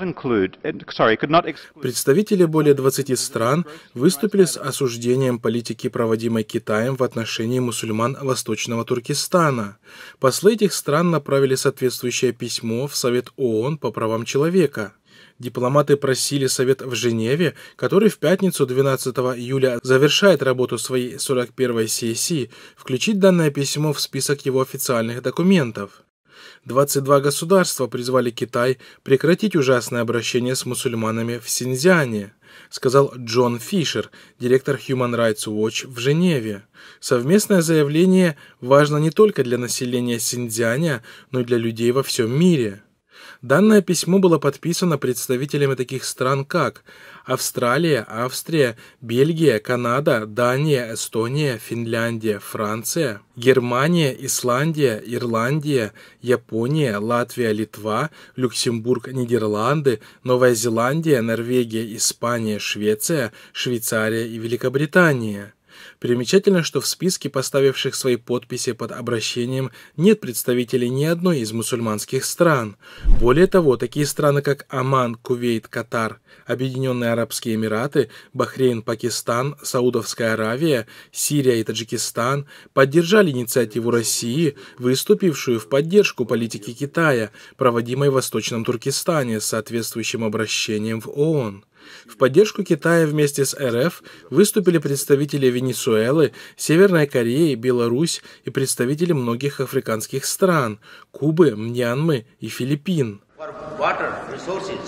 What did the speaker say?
Eh, Представители более 20 стран выступили с осуждением политики, проводимой Китаем в отношении мусульман Восточного Туркестана. Послы этих стран направили соответствующее письмо в Совет ООН по правам человека. Дипломаты просили совет в Женеве, который в пятницу 12 июля завершает работу своей 41-й сессии, включить данное письмо в список его официальных документов. 22 государства призвали Китай прекратить ужасное обращение с мусульманами в Синьцзяне, сказал Джон Фишер, директор Human Rights Watch в Женеве. Совместное заявление важно не только для населения Синьцзяня, но и для людей во всем мире. Данное письмо было подписано представителями таких стран, как Австралия, Австрия, Бельгия, Канада, Дания, Эстония, Финляндия, Франция, Германия, Исландия, Ирландия, Япония, Латвия, Литва, Люксембург, Нидерланды, Новая Зеландия, Норвегия, Испания, Швеция, Швейцария и Великобритания. Примечательно, что в списке поставивших свои подписи под обращением нет представителей ни одной из мусульманских стран. Более того, такие страны, как Оман, Кувейт, Катар, Объединенные Арабские Эмираты, Бахрейн, Пакистан, Саудовская Аравия, Сирия и Таджикистан поддержали инициативу России, выступившую в поддержку политики Китая, проводимой в Восточном Туркестане с соответствующим обращением в ООН. В поддержку Китая вместе с РФ выступили представители Венесуэлы, Северной Кореи, Беларусь и представители многих африканских стран – Кубы, Мьянмы и Филиппин. water resources,